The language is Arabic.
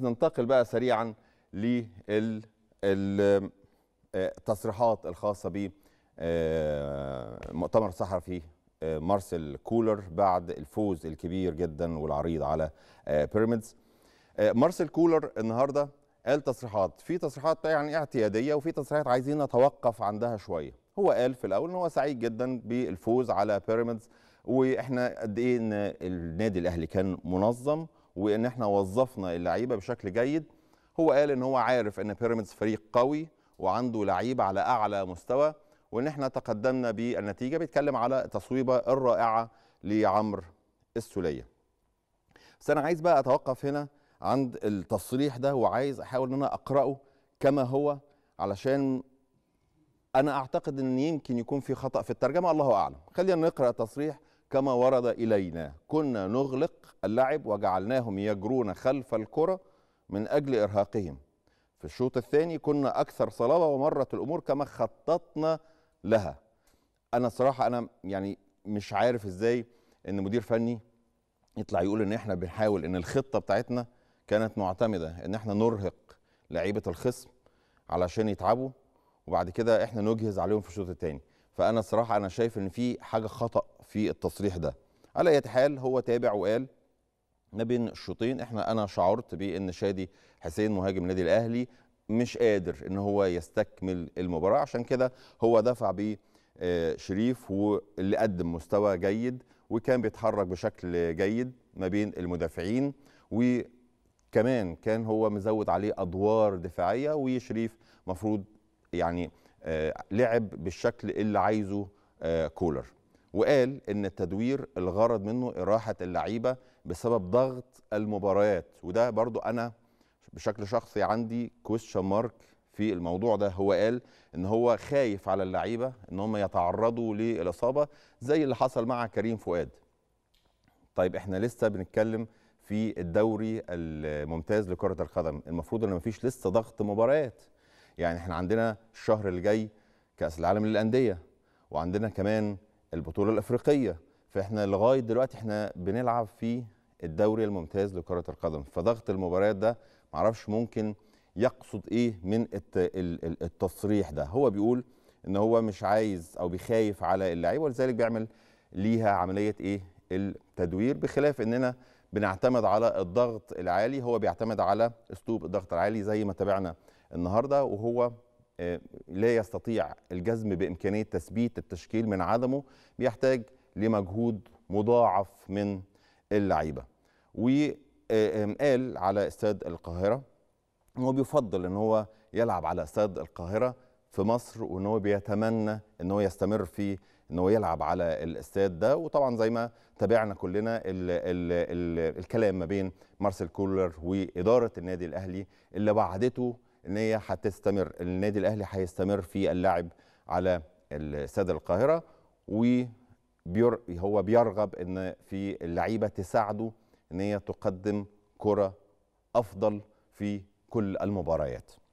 ننتقل بقى سريعا للتصريحات آه، الخاصة بمؤتمر آه، صحفي آه، مارسيل كولر بعد الفوز الكبير جدا والعريض على بيراميدز مارسيل كولر النهارده قال تصريحات في تصريحات يعني اعتياديه وفي تصريحات عايزين نتوقف عندها شويه هو قال في الاول ان هو سعيد جدا بالفوز على بيراميدز واحنا قد ايه ان النادي الاهلي كان منظم وان احنا وظفنا اللعيبه بشكل جيد هو قال ان هو عارف ان بيراميدز فريق قوي وعنده لعيبه على اعلى مستوى وان احنا تقدمنا بالنتيجه بيتكلم على التصويبه الرائعه لعمرو السوليه بس انا عايز بقى اتوقف هنا عند التصريح ده وعايز احاول ان انا اقراه كما هو علشان انا اعتقد ان يمكن يكون في خطا في الترجمه الله اعلم خلينا نقرا التصريح كما ورد إلينا كنا نغلق اللعب وجعلناهم يجرون خلف الكرة من أجل إرهاقهم في الشوط الثاني كنا أكثر صلابة ومرت الأمور كما خططنا لها أنا صراحة أنا يعني مش عارف إزاي إن مدير فني يطلع يقول إن إحنا بنحاول إن الخطة بتاعتنا كانت معتمدة إن إحنا نرهق لعيبة الخصم علشان يتعبوا وبعد كده إحنا نجهز عليهم في الشوط الثاني فانا صراحه انا شايف ان في حاجه خطا في التصريح ده على اي حال هو تابع وقال ما بين الشوطين احنا انا شعرت بان شادي حسين مهاجم النادي الاهلي مش قادر ان هو يستكمل المباراه عشان كده هو دفع ب آه، شريف واللي قدم مستوى جيد وكان بيتحرك بشكل جيد ما بين المدافعين وكمان كان هو مزود عليه ادوار دفاعيه وشريف مفروض يعني آه، لعب بالشكل اللي عايزه آه، كولر وقال ان التدوير الغرض منه اراحه اللعيبه بسبب ضغط المباريات وده برضو انا بشكل شخصي عندي كويشن مارك في الموضوع ده هو قال ان هو خايف على اللعيبه ان هم يتعرضوا للاصابه زي اللي حصل مع كريم فؤاد طيب احنا لسه بنتكلم في الدوري الممتاز لكره القدم المفروض ان مفيش لسه ضغط مباريات يعني احنا عندنا الشهر اللي جاي كاس العالم للانديه وعندنا كمان البطوله الافريقيه فاحنا لغايه دلوقتي احنا بنلعب في الدوري الممتاز لكره القدم فضغط المباريات ده معرفش ممكن يقصد ايه من التصريح ده هو بيقول ان هو مش عايز او بيخايف على اللعيبه ولذلك بيعمل ليها عمليه ايه التدوير بخلاف اننا بنعتمد على الضغط العالي هو بيعتمد على اسلوب الضغط العالي زي ما تابعنا النهارده وهو آه، لا يستطيع الجزم بامكانيه تثبيت التشكيل من عدمه بيحتاج لمجهود مضاعف من اللعيبه وقال آه، على استاد القاهره هو بيفضل ان هو يلعب على استاد القاهره في مصر وان هو بيتمنى ان هو يستمر في ان هو يلعب على الاستاد ده وطبعا زي ما تابعنا كلنا الـ الـ الـ الكلام ما بين مارسيل كولر واداره النادي الاهلي اللي وعدته ان هي هتستمر النادي الاهلي هيستمر في اللعب على استاد القاهره وبير هو بيرغب ان في اللعيبه تساعده ان هي تقدم كره افضل في كل المباريات